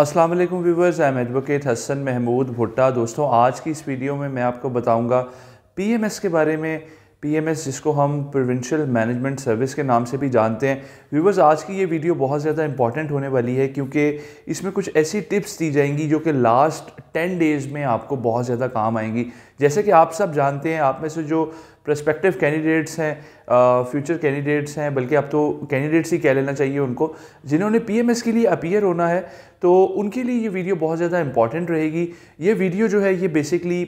अस्सलाम वालेकुम viewers I am advocate Hasan Mahmood Bhutta दोस्तों आज की इस वीडियो में मैं आपको बताऊंगा पीएमएस के बारे में पीएमएस जिसको हम प्रोविंशियल मैनेजमेंट सर्विस के नाम से भी जानते हैं व्यूवर्स आज की ये वीडियो बहुत ज़्यादा इंपॉर्टेंट होने वाली है क्योंकि इसमें कुछ ऐसी टिप्स दी जाएंगी जो कि लास्ट टेन डेज़ में आपको बहुत ज़्यादा काम आएंगी जैसे कि आप सब जानते हैं आप में से जो प्रस्पेक्टिव कैंडिडेट्स हैं फ्यूचर uh, कैंडिडेट्स हैं बल्कि अब तो कैंडिडेट्स ही कह लेना चाहिए उनको जिन्होंने पीएमएस के लिए अपीयर होना है तो उनके लिए ये वीडियो बहुत ज़्यादा इंपॉर्टेंट रहेगी ये वीडियो जो है ये बेसिकली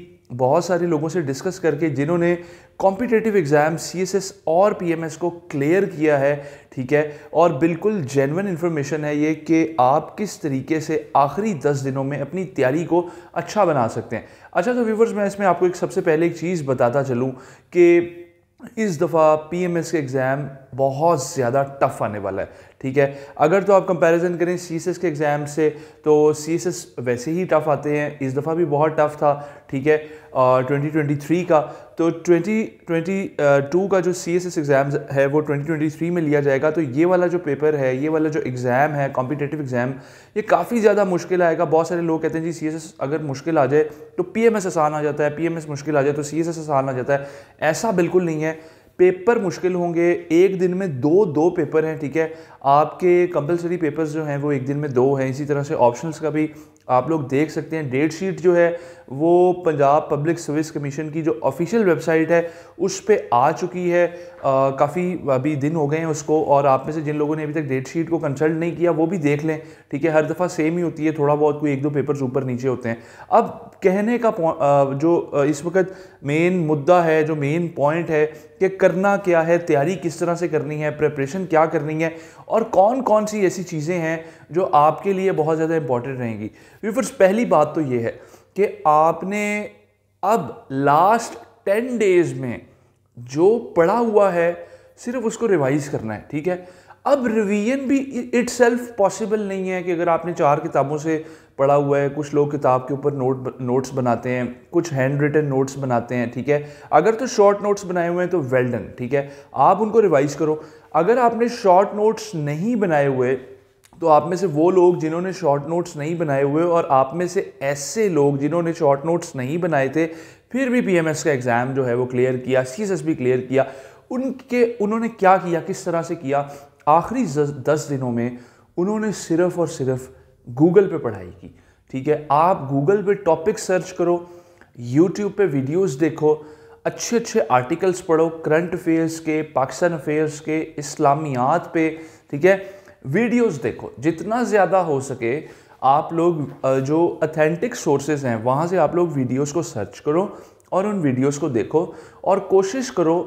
बहुत सारे लोगों से डिस्कस करके जिन्होंने कॉम्पिटेटिव एग्ज़ाम सी और पी को क्लियर किया है ठीक है और बिल्कुल जेनवन इन्फॉर्मेशन है ये कि आप किस तरीके से आखिरी दस दिनों में अपनी तैयारी को अच्छा बना सकते हैं अच्छा तो व्यूवर्स मैं इसमें आपको एक सबसे पहले एक चीज़ बताता चलूँ कि इस दफ़ा पीएमएस के एग्ज़ाम बहुत ज़्यादा टफ आने वाला है ठीक है अगर तो आप कंपैरिजन करें सी के एग्ज़ाम से तो सी वैसे ही टफ़ आते हैं इस दफ़ा भी बहुत टफ़ था ठीक है ट्वेंटी ट्वेंटी थ्री का तो ट्वेंटी ट्वेंटी टू का जो सी एस एस एग्ज़ाम है वो ट्वेंटी ट्वेंटी थ्री में लिया जाएगा तो ये वाला जो पेपर है ये वाला जो एग्ज़ाम है कॉम्पिटेटिव एग्ज़ाम ये काफ़ी ज़्यादा मुश्किल आएगा बहुत सारे लोग कहते हैं जी सी एस एस अगर मुश्किल आ जाए तो पी एम एस आसान आ जाता है पी एम एस मुश्किल आ जाए तो सी एस एस आसान आ जाता है ऐसा बिल्कुल नहीं है पेपर मुश्किल होंगे एक दिन में दो दो पेपर हैं ठीक है आपके कंपलसरी पेपर्स जो हैं वो एक दिन में दो हैं इसी तरह से ऑप्शनल्स का भी आप लोग देख सकते हैं डेट शीट जो है वो पंजाब पब्लिक सर्विस कमीशन की जो ऑफिशियल वेबसाइट है उस पर आ चुकी है काफ़ी अभी दिन हो गए हैं उसको और आप में से जिन लोगों ने अभी तक डेट शीट को कंसल्ट नहीं किया वो भी देख लें ठीक है हर दफ़ा सेम ही होती है थोड़ा बहुत कोई एक दो पेपर्स ऊपर नीचे होते हैं अब कहने का जो इस वक्त मेन मुद्दा है जो मेन पॉइंट है कि करना क्या है तैयारी किस तरह से करनी है प्रेपरेशन क्या करनी है और कौन कौन सी ऐसी चीज़ें हैं जो आपके लिए बहुत ज़्यादा इंपॉर्टेंट रहेंगी व्यूफर्स पहली बात तो ये है कि आपने अब लास्ट टेन डेज़ में जो पढ़ा हुआ है सिर्फ उसको रिवाइज करना है ठीक है अब रिवीजन भी इट सेल्फ पॉसिबल नहीं है कि अगर आपने चार किताबों से पढ़ा हुआ है कुछ लोग किताब के ऊपर नोट नोट्स बनाते हैं कुछ हैंड रिटन नोट्स बनाते हैं ठीक है अगर तो शॉर्ट नोट्स बनाए हुए हैं तो वेल डन ठीक है आप उनको रिवाइज करो अगर आपने शॉर्ट नोट्स नहीं बनाए हुए तो आप में से वो लोग जिन्होंने शॉर्ट नोट्स नहीं बनाए हुए और आप में से ऐसे लोग जिन्होंने शॉर्ट नोट्स नहीं बनाए थे फिर भी पीएमएस का एग्ज़ाम जो है वो क्लियर किया एस भी क्लियर किया उनके उन्होंने क्या किया किस तरह से किया आखिरी दस दिनों में उन्होंने सिर्फ और सिर्फ गूगल पर पढ़ाई की ठीक है आप गूगल पर टॉपिक सर्च करो यूट्यूब पर वीडियोज़ देखो अच्छे अच्छे आर्टिकल्स पढ़ो करंट अफेयर्स के पाकिस्तान अफेयर्स के इस्लामियात पे ठीक है वीडियोस देखो जितना ज़्यादा हो सके आप लोग जो अथेंटिक सोर्सेज हैं वहाँ से आप लोग वीडियोस को सर्च करो और उन वीडियोस को देखो और कोशिश करो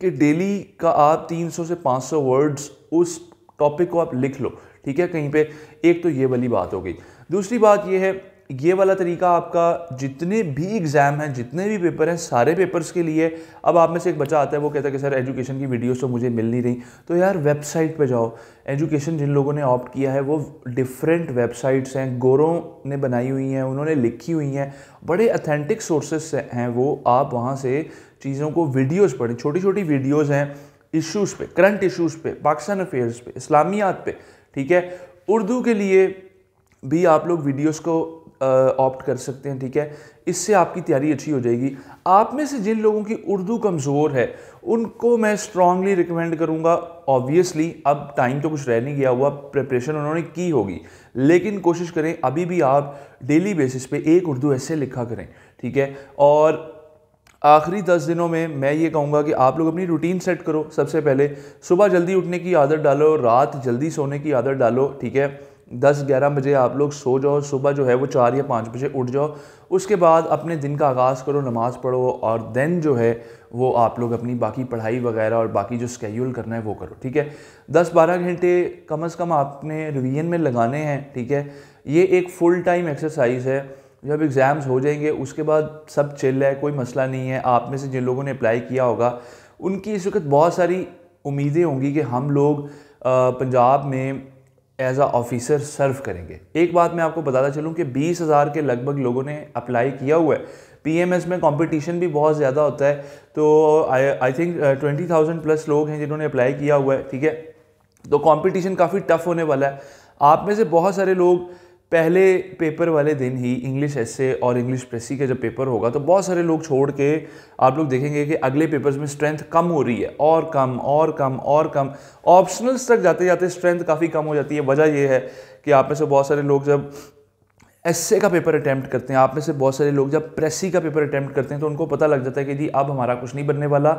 कि डेली का आप 300 से 500 वर्ड्स उस टॉपिक को आप लिख लो ठीक है कहीं पे एक तो ये वाली बात हो गई दूसरी बात ये है ये वाला तरीका आपका जितने भी एग्ज़ाम हैं जितने भी पेपर हैं सारे पेपर्स के लिए अब आप में से एक बच्चा आता है वो कहता है कि सर एजुकेशन की वीडियोस तो मुझे मिल नहीं रही तो यार वेबसाइट पे जाओ एजुकेशन जिन लोगों ने ऑप्ट किया है वो डिफरेंट वेबसाइट्स हैं गोरों ने बनाई हुई हैं उन्होंने लिखी हुई हैं बड़े अथेंटिक सोर्सेस हैं वो आप वहाँ से चीज़ों को वीडियोज़ पढ़ें छोटी छोटी वीडियोज़ हैं इशूज़ पर करंट इशूज़ पर पाकिस्तान अफेयर्स पे इस्लामियात पर ठीक है उर्दू के लिए भी आप लोग वीडियोस को ऑप्ट कर सकते हैं ठीक है इससे आपकी तैयारी अच्छी हो जाएगी आप में से जिन लोगों की उर्दू कमज़ोर है उनको मैं स्ट्रांगली रिकमेंड करूँगा ऑब्वियसली अब टाइम तो कुछ रह नहीं गया हुआ प्रिपरेशन उन्होंने की होगी लेकिन कोशिश करें अभी भी आप डेली बेसिस पे एक उर्दू ऐसे लिखा करें ठीक है और आखिरी दस दिनों में मैं ये कहूँगा कि आप लोग अपनी रूटीन सेट करो सबसे पहले सुबह जल्दी उठने की आदत डालो रात जल्दी सोने की आदत डालो ठीक है दस ग्यारह बजे आप लोग सो जाओ सुबह जो है वो चार या पाँच बजे उठ जाओ उसके बाद अपने दिन का आगाज़ करो नमाज़ पढ़ो और देन जो है वो आप लोग अपनी बाकी पढ़ाई वगैरह और बाकी जो स्कैल करना है वो करो ठीक है दस बारह घंटे कम अज़ कम आपने रिवीजन में लगाने हैं ठीक है ये एक फुल टाइम एक्सरसाइज है जब एग्ज़ाम्स हो जाएंगे उसके बाद सब चिल है कोई मसला नहीं है आप में से जिन लोगों ने अप्लाई किया होगा उनकी इस वक्त बहुत सारी उम्मीदें होंगी कि हम लोग पंजाब में एज आ ऑफिसर सर्व करेंगे एक बात मैं आपको बताता चलूँ कि बीस हज़ार के लगभग लोगों ने अप्लाई किया हुआ है पीएमएस में कंपटीशन भी बहुत ज़्यादा होता है तो I think twenty thousand plus लोग हैं जिन्होंने अप्लाई किया हुआ है ठीक है तो कंपटीशन काफ़ी टफ होने वाला है आप में से बहुत सारे लोग पहले पेपर वाले दिन ही इंग्लिश एस और इंग्लिश प्रेसी का जब पेपर होगा तो बहुत सारे लोग छोड़ के आप लोग देखेंगे कि अगले पेपर्स में स्ट्रेंथ कम हो रही है और कम और कम और कम ऑप्शनल्स तक जाते जाते स्ट्रेंथ काफ़ी कम हो जाती है वजह यह है कि आप में से बहुत सारे लोग जब एस का पेपर अटैम्प्ट करते हैं आप में से बहुत सारे लोग जब प्रेसी का पेपर अटैम्प्ट करते हैं तो उनको पता लग जाता है कि जी अब हमारा कुछ नहीं बनने वाला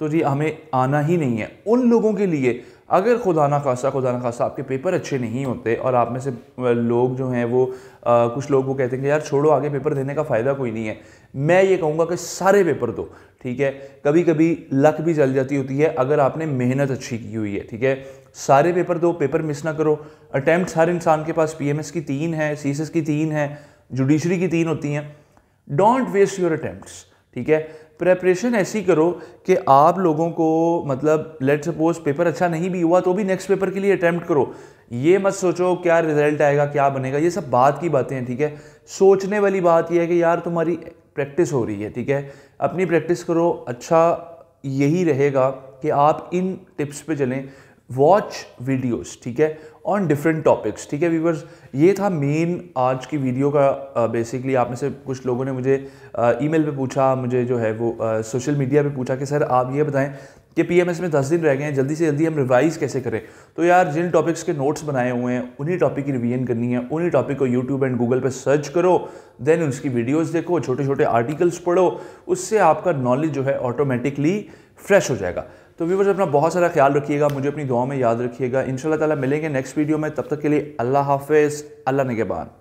तो जी हमें आना ही नहीं है उन लोगों के लिए अगर खुदा ना खासा खुदा ना खासा आपके पेपर अच्छे नहीं होते और आप में से लोग जो हैं वो आ, कुछ लोग वो कहते हैं कि यार छोड़ो आगे पेपर देने का फ़ायदा कोई नहीं है मैं ये कहूँगा कि सारे पेपर दो ठीक है कभी कभी लक भी जल जाती होती है अगर आपने मेहनत अच्छी की हुई है ठीक है सारे पेपर दो पेपर मिस ना करो अटैम्प्ट हर इंसान के पास पी की तीन है सी की तीन है जुडिशरी की तीन होती हैं डोंट वेस्ट योर अटैम्प्ट्स ठीक है प्रेपरेशन ऐसी करो कि आप लोगों को मतलब लेट सपोज पेपर अच्छा नहीं भी हुआ तो भी नेक्स्ट पेपर के लिए अटैम्प्ट करो ये मत सोचो क्या रिजल्ट आएगा क्या बनेगा ये सब बात की बातें हैं ठीक है सोचने वाली बात यह है कि यार तुम्हारी प्रैक्टिस हो रही है ठीक है अपनी प्रैक्टिस करो अच्छा यही रहेगा कि आप इन टिप्स पे चलें वॉच वीडियोस ठीक है ऑन डिफरेंट टॉपिक्स ठीक है व्यूवर्स ये था मेन आज की वीडियो का बेसिकली आप में से कुछ लोगों ने मुझे ईमेल uh, पे पूछा मुझे जो है वो सोशल uh, मीडिया पे पूछा कि सर आप ये बताएं कि पीएमएस में 10 दिन रह गए हैं जल्दी से जल्दी हम रिवाइज़ कैसे करें तो यार जिन टॉपिक्स के नोट्स बनाए हुए हैं उन्हीं टॉपिक की रिवीजन करनी है उन्हीं टॉपिक को यूट्यूब एंड गूगल पर सर्च करो देन उसकी वीडियोस देखो छोटे छोटे आर्टिकल्स पढ़ो उससे आपका नॉलेज जो है ऑटोमेटिकली फ्रेश हो जाएगा तो व्यूवर्स अपना बहुत सारा ख्याल रखिएगा मुझे अपनी दुआ में याद रखिएगा इन ताला मिलेंगे नेक्स्ट वीडियो में तब तक के लिए अल्लाह हाफिज़ अल्लाह नगेबान